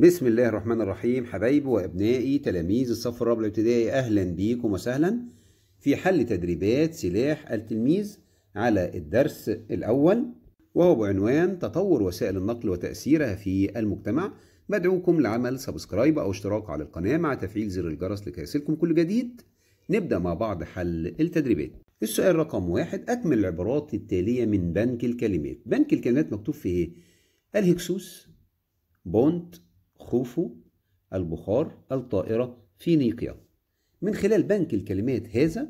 بسم الله الرحمن الرحيم حبايبي وابنائي تلاميذ الصف الرابع الابتدائي اهلا بيكم وسهلا في حل تدريبات سلاح التلميذ على الدرس الاول وهو بعنوان تطور وسائل النقل وتاثيرها في المجتمع بدعوكم لعمل سبسكرايب او اشتراك على القناه مع تفعيل زر الجرس لكي يصلكم كل جديد نبدا مع بعض حل التدريبات السؤال رقم واحد اكمل العبارات التاليه من بنك الكلمات بنك الكلمات مكتوب فيه ايه الهكسوس بونت خوفو البخار الطائرة فينيقيا من خلال بنك الكلمات هذا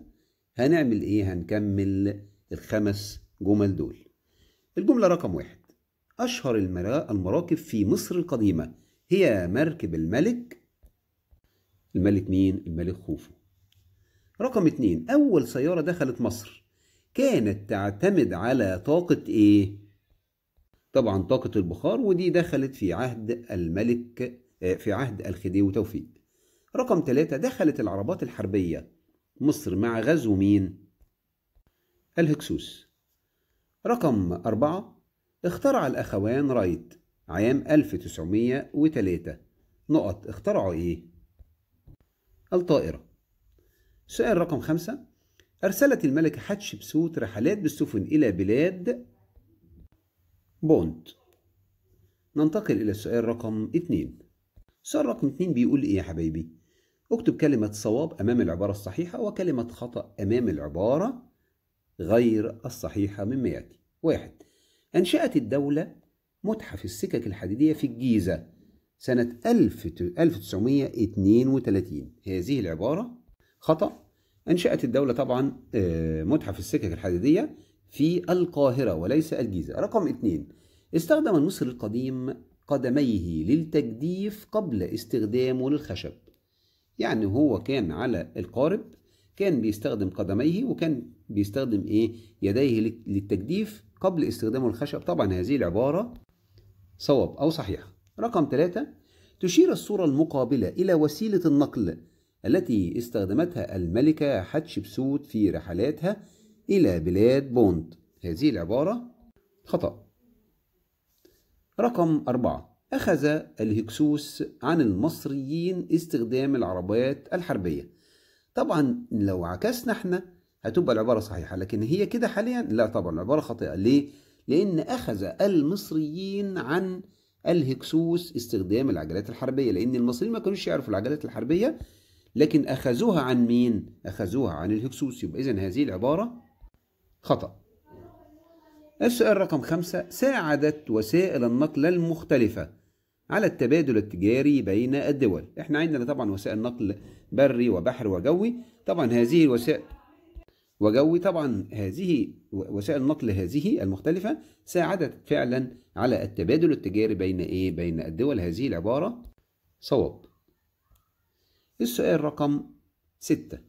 هنعمل ايه هنكمل الخمس جمل دول الجملة رقم واحد أشهر المراكب في مصر القديمة هي مركب الملك الملك مين؟ الملك خوفو رقم اتنين أول سيارة دخلت مصر كانت تعتمد على طاقة إيه؟ طبعا طاقة البخار ودي دخلت في عهد الملك آه، في عهد الخديوي وتوفيق رقم ثلاثة دخلت العربات الحربية مصر مع غزو مين؟ الهكسوس رقم أربعة اخترع الأخوان رايت عام 1903 نقط اخترعوا إيه؟ الطائرة سؤال رقم خمسة أرسلت الملكة حتشبسوت رحلات بالسفن إلى بلاد بوند ننتقل إلى السؤال رقم اتنين السؤال رقم اتنين بيقول إيه يا حبايبي؟ اكتب كلمة صواب أمام العبارة الصحيحة وكلمة خطأ أمام العبارة غير الصحيحة مما يأتي واحد أنشأت الدولة متحف السكك الحديدية في الجيزة سنة 1932 هذه العبارة خطأ أنشأت الدولة طبعا آه، متحف السكك الحديدية في القاهرة وليس الجيزة رقم اثنين استخدم المصري القديم قدميه للتجديف قبل استخدامه للخشب يعني هو كان على القارب كان بيستخدم قدميه وكان بيستخدم ايه يديه للتجديف قبل استخدامه للخشب طبعا هذه العبارة صواب أو صحيحة رقم ثلاثة تشير الصورة المقابلة إلى وسيلة النقل التي استخدمتها الملكة حتشبسوت في رحلاتها إلى بلاد بوند هذه العبارة خطأ رقم أربعة أخذ الهكسوس عن المصريين استخدام العربيات الحربية طبعا لو عكسنا احنا هتبقى العبارة صحيحة لكن هي كده حاليا لا طبعا العبارة خاطئة ليه؟ لأن أخذ المصريين عن الهكسوس استخدام العجلات الحربية لأن المصريين ما كانوش يعرفوا العجلات الحربية لكن أخذوها عن مين؟ أخذوها عن الهكسوس يبقى إذا هذه العبارة خطأ السؤال رقم خمسة ساعدت وسائل النقل المختلفة على التبادل التجاري بين الدول احنا عندنا طبعا وسائل نقل بري وبحر وجوي طبعا هذه الوسائل وجوي طبعا هذه وسائل النقل هذه المختلفة ساعدت فعلا على التبادل التجاري بين ايه بين الدول هذه العبارة صواب السؤال رقم ستة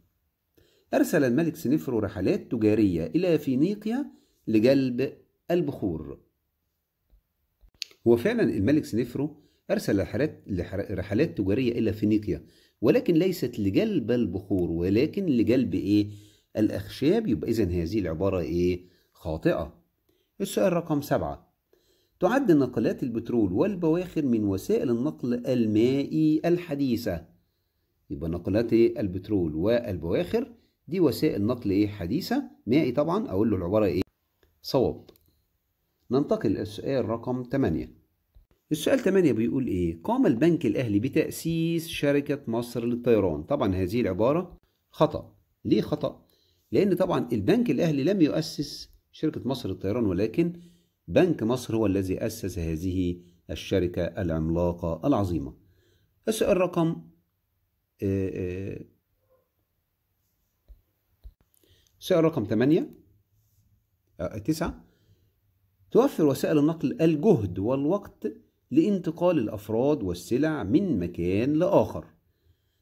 أرسل الملك سنفرو رحلات تجارية إلى فينيقيا لجلب البخور هو فعلا الملك سنفرو أرسل رحلات, رحلات تجارية إلى فينيقيا ولكن ليست لجلب البخور ولكن لجلب إيه؟ الأخشاب يبقى إذا هذه العبارة إيه؟ خاطئة السؤال رقم سبعة تعد ناقلات البترول والبواخر من وسائل النقل المائي الحديثة يبقى ناقلات إيه؟ البترول والبواخر دي وسائل نقل ايه حديثة مائي طبعا اقول له العبارة ايه صواب ننتقل للسؤال رقم 8 السؤال 8 بيقول ايه قام البنك الاهلي بتأسيس شركة مصر للطيران طبعا هذه العبارة خطأ ليه خطأ لان طبعا البنك الاهلي لم يؤسس شركة مصر للطيران ولكن بنك مصر هو الذي أسس هذه الشركة العملاقة العظيمة السؤال رقم آه، آه، سعر رقم 8 9 آه، توفر وسائل النقل الجهد والوقت لانتقال الأفراد والسلع من مكان لآخر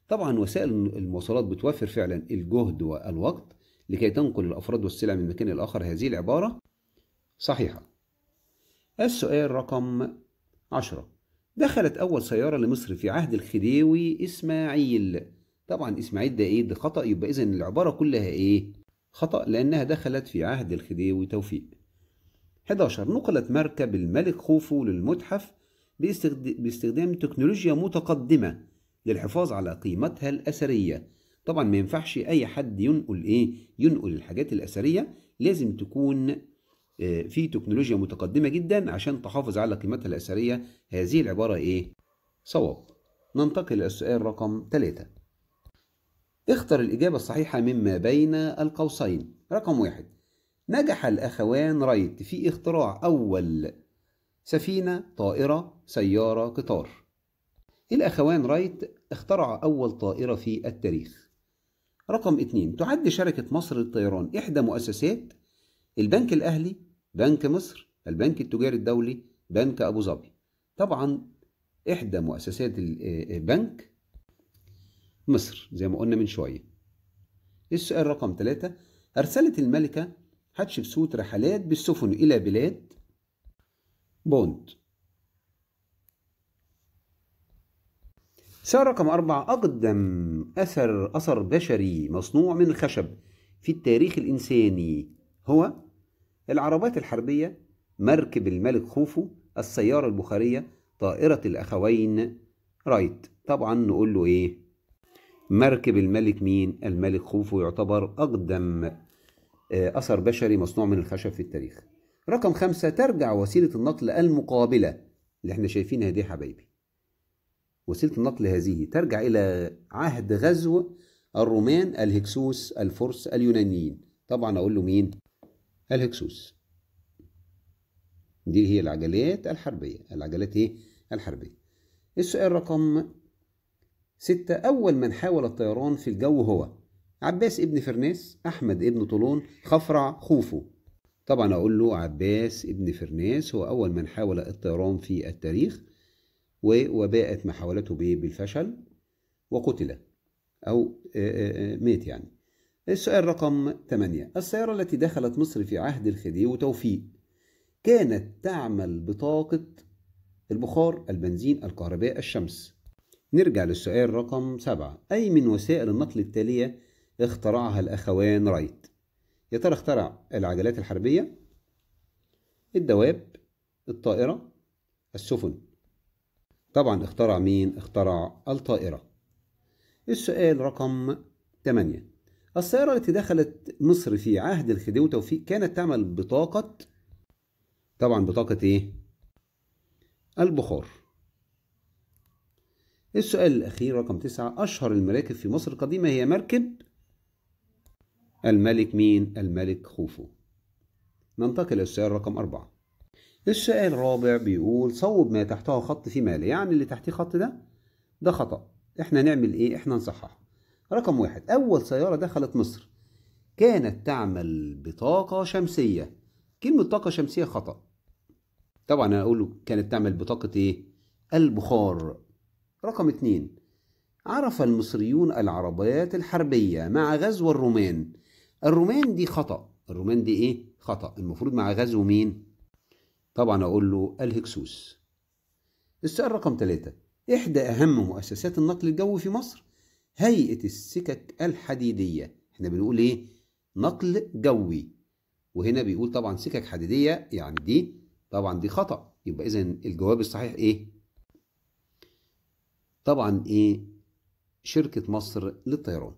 طبعا وسائل المواصلات بتوفر فعلا الجهد والوقت لكي تنقل الأفراد والسلع من مكان لآخر هذه العبارة صحيحة السؤال رقم 10 دخلت أول سيارة لمصر في عهد الخديوي إسماعيل طبعا إسماعيل ده إيه ده خطأ يبقى إذا العبارة كلها إيه خطأ لأنها دخلت في عهد الخديوي توفيق 11 نقلت مركب الملك خوفو للمتحف باستخدام تكنولوجيا متقدمة للحفاظ على قيمتها الأثرية طبعا ما ينفعش أي حد ينقل إيه ينقل الحاجات الأثرية لازم تكون آه، في تكنولوجيا متقدمة جدا عشان تحافظ على قيمتها الأثرية هذه العبارة إيه؟ صواب ننتقل إلى السؤال رقم 3 اختر الإجابة الصحيحة مما بين القوسين رقم واحد نجح الأخوان رايت في اختراع أول سفينة طائرة سيارة قطار الأخوان رايت اخترع أول طائرة في التاريخ رقم اتنين تعد شركة مصر للطيران إحدى مؤسسات البنك الأهلي بنك مصر البنك التجاري الدولي بنك أبو ظبي طبعا إحدى مؤسسات البنك آه، آه، مصر زي ما قلنا من شوية السؤال رقم ثلاثة أرسلت الملكة هاتشبسوت رحلات بالسفن إلى بلاد بوند سؤال رقم أربعة أقدم أثر أثر بشري مصنوع من الخشب في التاريخ الإنساني هو العربات الحربية مركب الملك خوفو السيارة البخارية طائرة الأخوين رايت طبعا نقول له إيه مركب الملك مين؟ الملك خوفو يعتبر أقدم آه، أثر بشري مصنوع من الخشب في التاريخ رقم خمسة ترجع وسيلة النقل المقابلة اللي احنا شايفينها دي حبايبي وسيلة النقل هذه ترجع إلى عهد غزو الرومان الهكسوس الفرس اليونانيين طبعا أقول له مين؟ الهكسوس دي هي العجلات الحربية العجلات ايه؟ الحربية السؤال رقم ستة أول من حاول الطيران في الجو هو عباس ابن فرناس أحمد ابن طولون خفرع خوفو طبعا أقول له عباس ابن فرناس هو أول من حاول الطيران في التاريخ وباءت محاولته به بالفشل وقتل أو آه، آه، آه، مات يعني السؤال رقم 8 السيارة التي دخلت مصر في عهد الخديوي وتوفيق كانت تعمل بطاقة البخار البنزين الكهرباء الشمس نرجع للسؤال رقم سبعة أي من وسائل النقل التالية اخترعها الأخوان رايت يا ترى اخترع العجلات الحربية الدواب الطائرة السفن طبعا اخترع مين اخترع الطائرة السؤال رقم 8 السيارة التي دخلت مصر في عهد الخديوي توفيق كانت تعمل بطاقة طبعا بطاقة ايه البخار السؤال الأخير رقم تسعة أشهر المراكب في مصر القديمة هي مركب الملك مين؟ الملك خوفو ننتقل للسؤال رقم أربعة السؤال الرابع بيقول صوب ما تحتها خط في ماله، يعني اللي تحتيه خط ده ده خطأ احنا نعمل ايه احنا نصححه رقم واحد أول سيارة دخلت مصر كانت تعمل بطاقة شمسية كلمة طاقة شمسية خطأ طبعا أنا أقول كانت تعمل بطاقة ايه البخار رقم اثنين عرف المصريون العربيات الحربية مع غزو الرومان الرومان دي خطأ الرومان دي ايه خطأ المفروض مع غزو مين طبعا اقول له الهكسوس السؤال رقم ثلاثة إحدى أهم مؤسسات النقل الجوي في مصر هيئة السكك الحديدية احنا بنقول ايه نقل جوي وهنا بيقول طبعا سكك حديدية يعني دي طبعا دي خطأ يبقى إذا الجواب الصحيح ايه طبعا ايه شركة مصر للطيران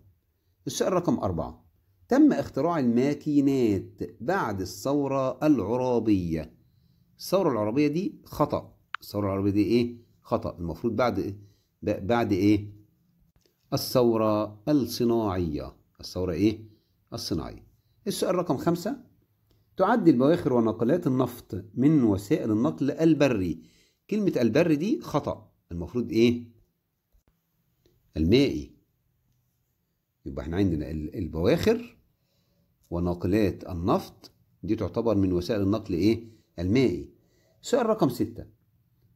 السؤال رقم أربعة تم اختراع الماكينات بعد الثورة العرابية الثورة العربية دي خطأ الثورة العربية دي ايه خطأ المفروض بعد إيه؟ بعد ايه الثورة الصناعية الثورة ايه الصناعية السؤال رقم خمسة تعد البواخر ونقلات النفط من وسائل النقل البري كلمة البري دي خطأ المفروض ايه المائي يبقى احنا عندنا البواخر وناقلات النفط دي تعتبر من وسائل النقل ايه المائي سؤال رقم ستة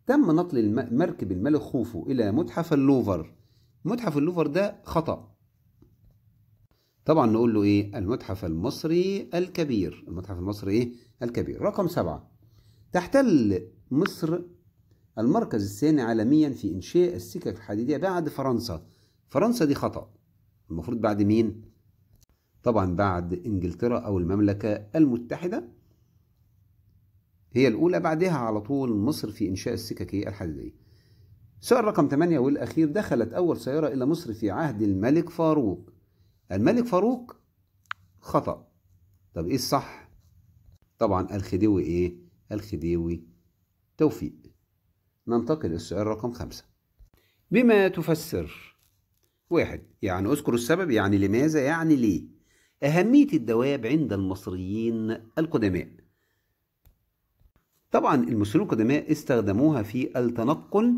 تم نقل مركب الملك خوفو الى متحف اللوفر متحف اللوفر ده خطأ طبعا نقول له ايه المتحف المصري الكبير المتحف المصري ايه الكبير رقم سبعة تحتل مصر المركز الثاني عالميا في إنشاء السكك الحديدية بعد فرنسا فرنسا دي خطأ المفروض بعد مين؟ طبعا بعد إنجلترا أو المملكة المتحدة هي الأولى بعدها على طول مصر في إنشاء السكك الحديدية سؤال رقم 8 والأخير دخلت أول سيارة إلى مصر في عهد الملك فاروق الملك فاروق خطأ طب إيه الصح؟ طبعا الخديوي إيه؟ الخديوي توفيق ننتقل للسؤال رقم خمسة بما تفسر واحد يعني أذكر السبب يعني لماذا يعني ليه أهمية الدواب عند المصريين القدماء طبعا المصريين القدماء استخدموها في التنقل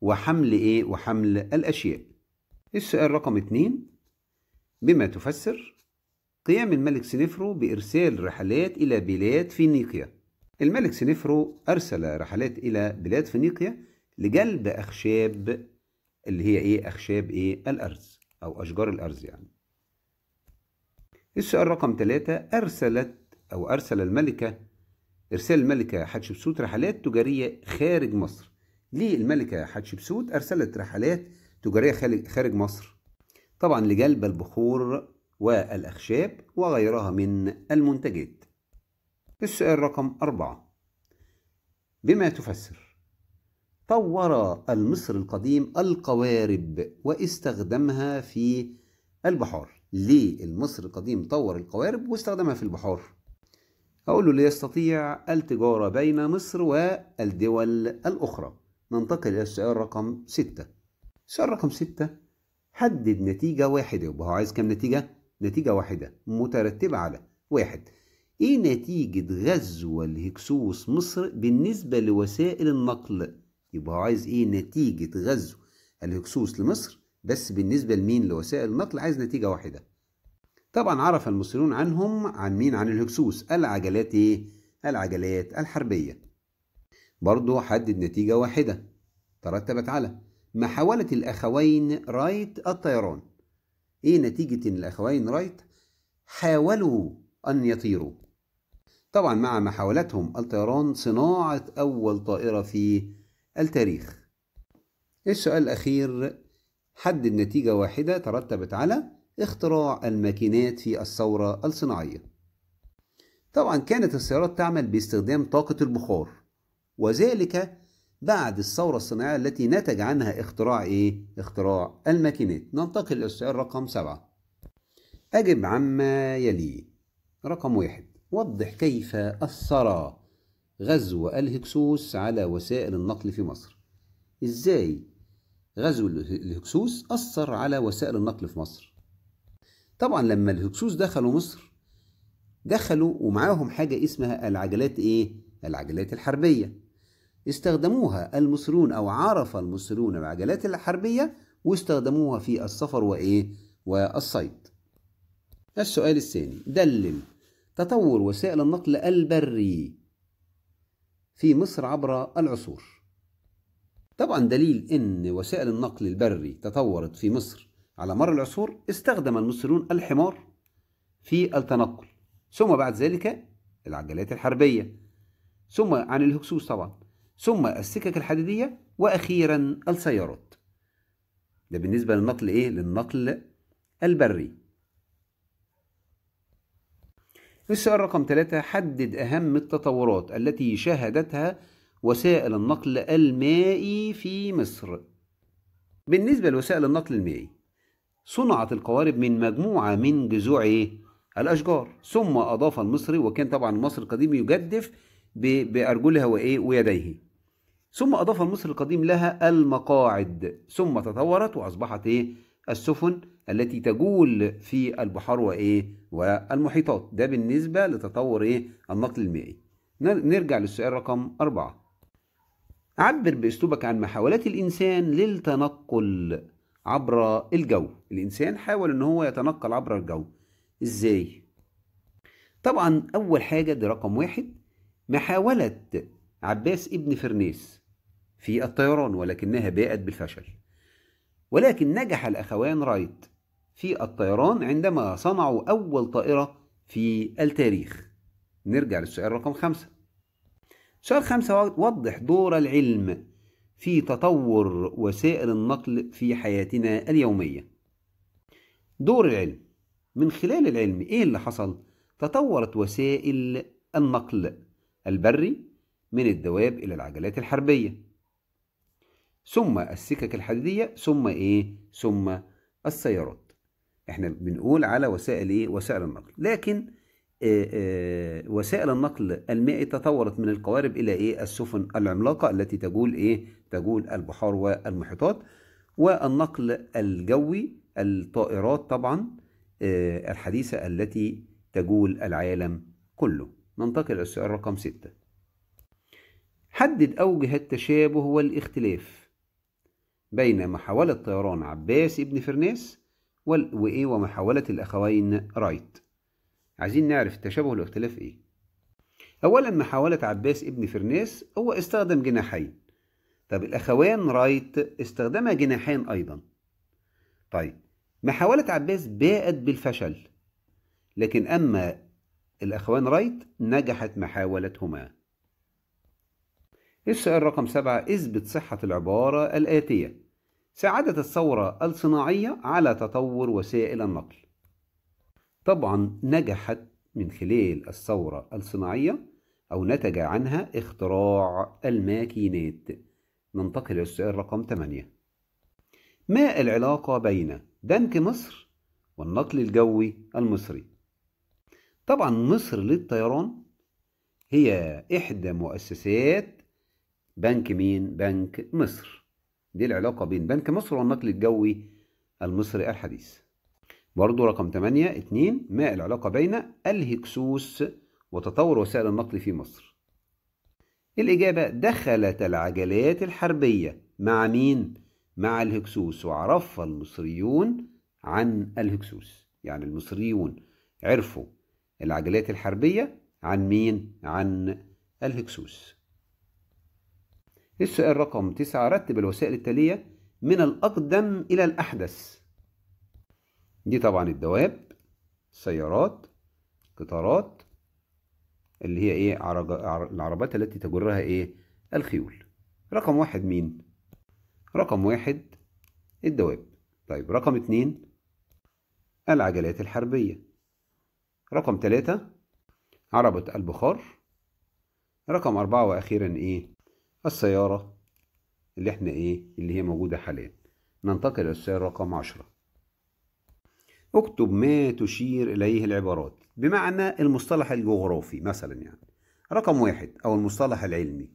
وحمل إيه وحمل الأشياء السؤال رقم اتنين بما تفسر قيام الملك سنفرو بإرسال رحلات إلى بلاد فينيقيا الملك سنفرو أرسل رحلات إلى بلاد فينيقيا لجلب أخشاب اللي هي إيه أخشاب إيه الأرز أو أشجار الأرز يعني السؤال رقم ثلاثة أرسلت أو أرسل الملكة إرسال الملكة حتشبسوت رحلات تجارية خارج مصر ليه الملكة حتشبسوت أرسلت رحلات تجارية خارج مصر طبعا لجلب البخور والأخشاب وغيرها من المنتجات السؤال رقم أربعة بما تفسر طور المصر القديم القوارب واستخدمها في البحار ليه المصر القديم طور القوارب واستخدمها في البحار أقول له ليستطيع التجارة بين مصر والدول الأخرى ننتقل إلى السؤال رقم ستة السؤال رقم ستة حدد نتيجة واحدة يبقى هو عايز كام نتيجة؟ نتيجة واحدة مترتبة على واحد إيه نتيجة غزو الهكسوس مصر بالنسبة لوسائل النقل يبقى عايز إيه نتيجة غزو الهكسوس لمصر بس بالنسبة لمين لوسائل النقل عايز نتيجة واحدة طبعا عرف المصريون عنهم عن مين عن الهكسوس العجلات إيه العجلات الحربية برضه حدد نتيجة واحدة ترتبت على محاولة الأخوين رايت الطيران إيه نتيجة الأخوين رايت حاولوا أن يطيروا طبعا مع محاولتهم الطيران صناعة أول طائرة في التاريخ السؤال الأخير حدد نتيجة واحدة ترتبت على اختراع الماكينات في الثورة الصناعية طبعا كانت السيارات تعمل باستخدام طاقة البخار وذلك بعد الثورة الصناعية التي نتج عنها اختراع ايه؟ اختراع الماكينات ننتقل للسؤال رقم سبعة أجب عما يلي رقم واحد وضح كيف أثر غزو الهكسوس على وسائل النقل في مصر إزاي غزو الهكسوس أثر على وسائل النقل في مصر طبعا لما الهكسوس دخلوا مصر دخلوا ومعاهم حاجة اسمها العجلات إيه؟ العجلات الحربية استخدموها المصريون أو عرف المصريون العجلات الحربية واستخدموها في السفر وإيه؟ والصيد السؤال الثاني دلل تطور وسائل النقل البري في مصر عبر العصور طبعا دليل ان وسائل النقل البري تطورت في مصر على مر العصور استخدم المصريون الحمار في التنقل ثم بعد ذلك العجلات الحربية ثم عن الهكسوس طبعا ثم السكك الحديدية وأخيرا السيارات ده بالنسبة للنقل إيه؟ للنقل البري السؤال رقم ثلاثة حدد أهم التطورات التي شهدتها وسائل النقل المائي في مصر بالنسبة لوسائل النقل المائي صنعت القوارب من مجموعة من جذوع الأشجار ثم أضاف المصري وكان طبعا مصر القديم يجدف بأرجلها وإيه ويديه ثم أضاف المصري القديم لها المقاعد ثم تطورت وأصبحت إيه السفن التي تجول في البحار وايه والمحيطات ده بالنسبه لتطور ايه النقل المائي نرجع للسؤال رقم أربعة عبر بأسلوبك عن محاولات الإنسان للتنقل عبر الجو الإنسان حاول إن هو يتنقل عبر الجو إزاي؟ طبعا أول حاجة دي رقم واحد محاولة عباس ابن فرنيس في الطيران ولكنها باءت بالفشل ولكن نجح الأخوان رايت في الطيران عندما صنعوا أول طائرة في التاريخ نرجع للسؤال رقم خمسة سؤال خمسة وضح دور العلم في تطور وسائل النقل في حياتنا اليومية دور العلم من خلال العلم إيه اللي حصل؟ تطورت وسائل النقل البري من الدواب إلى العجلات الحربية ثم السكك الحديدية ثم إيه؟ ثم السيارات إحنا بنقول على وسائل إيه؟ وسائل النقل لكن آآ آآ وسائل النقل المائي تطورت من القوارب إلى إيه؟ السفن العملاقة التي تجول إيه؟ تجول البحار والمحيطات والنقل الجوي الطائرات طبعا الحديثة التي تجول العالم كله ننتقل إلى السؤال رقم ستة. حدد أوجه التشابه والاختلاف بين محاولة طيران عباس ابن فرناس وإيه ومحاولة الأخوين رايت عايزين نعرف التشابه والاختلاف إيه أولا محاولة عباس ابن فرناس هو استخدم جناحين طب الأخوان رايت استخدما جناحين أيضا طيب محاولة عباس باءت بالفشل لكن أما الأخوان رايت نجحت محاولتهما السؤال رقم سبعة اثبت صحة العبارة الآتية ساعدت الثورة الصناعية على تطور وسائل النقل طبعا نجحت من خلال الثورة الصناعية أو نتج عنها اختراع الماكينات ننتقل للسؤال رقم 8 ما العلاقة بين بنك مصر والنقل الجوي المصري طبعا مصر للطيران هي إحدى مؤسسات بنك مين؟ بنك مصر دي العلاقة بين بنك مصر والنقل الجوي المصري الحديث برضو رقم 8 2 ما العلاقة بين الهكسوس وتطور وسائل النقل في مصر الإجابة دخلت العجلات الحربية مع مين؟ مع الهكسوس وعرف المصريون عن الهكسوس يعني المصريون عرفوا العجلات الحربية عن مين؟ عن الهكسوس السؤال رقم تسعة رتب الوسائل التالية من الأقدم إلى الأحدث دي طبعا الدواب السيارات قطارات اللي هي ايه عرج... العربات التي تجرها ايه الخيول رقم واحد مين رقم واحد الدواب طيب رقم اتنين العجلات الحربية رقم تلاتة عربة البخار رقم أربعة وأخيرا إيه السيارة اللي احنا ايه اللي هي موجودة حاليا ننتقل السيارة رقم عشرة اكتب ما تشير إليه العبارات بمعنى المصطلح الجغرافي مثلا يعني رقم واحد أو المصطلح العلمي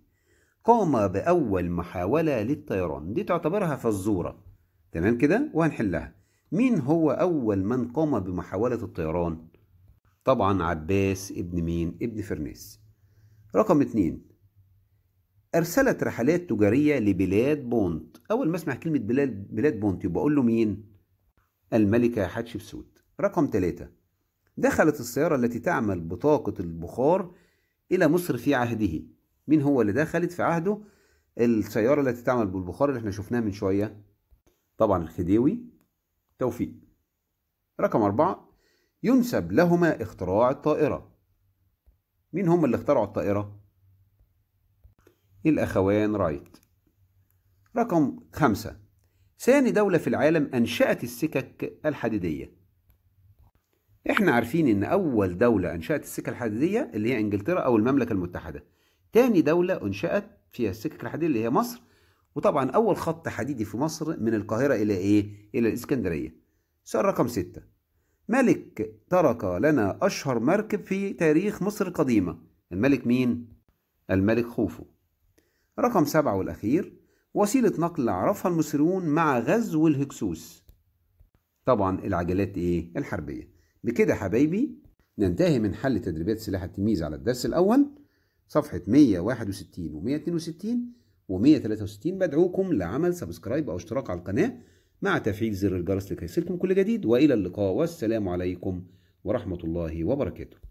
قام بأول محاولة للطيران دي تعتبرها فزورة تمام كده وهنحلها مين هو أول من قام بمحاولة الطيران؟ طبعا عباس ابن مين؟ ابن فرناس رقم اتنين أرسلت رحلات تجارية لبلاد بونت أول ما أسمع كلمة بلاد, بلاد بونت يبقى أقول له مين؟ الملكة حتشبسوت رقم ثلاثة دخلت السيارة التي تعمل بطاقة البخار إلى مصر في عهده مين هو اللي دخلت في عهده؟ السيارة التي تعمل بالبخار اللي احنا شفناها من شوية طبعا الخديوي توفيق رقم أربعة ينسب لهما اختراع الطائرة مين هم اللي اخترعوا الطائرة؟ الأخوان رايت رقم خمسة ثاني دولة في العالم أنشأت السكك الحديدية احنا عارفين ان اول دولة انشأت السكك الحديدية اللي هي انجلترا او المملكة المتحدة تاني دولة انشأت فيها السكك الحديدية اللي هي مصر وطبعا اول خط حديدي في مصر من القاهرة الى ايه الى الاسكندرية سؤال رقم ستة ملك ترك لنا اشهر مركب في تاريخ مصر القديمة الملك مين الملك خوفو رقم سبعة والأخير وسيلة نقل عرفها المصريون مع غزو الهكسوس طبعا العجلات إيه؟ الحربية بكده حبايبي ننتهي من حل تدريبات سلاح التمييز على الدرس الأول صفحة 161 و 162 و 163 بدعوكم لعمل سبسكرايب أو اشتراك على القناة مع تفعيل زر الجرس لكي يصلكم كل جديد وإلى اللقاء والسلام عليكم ورحمة الله وبركاته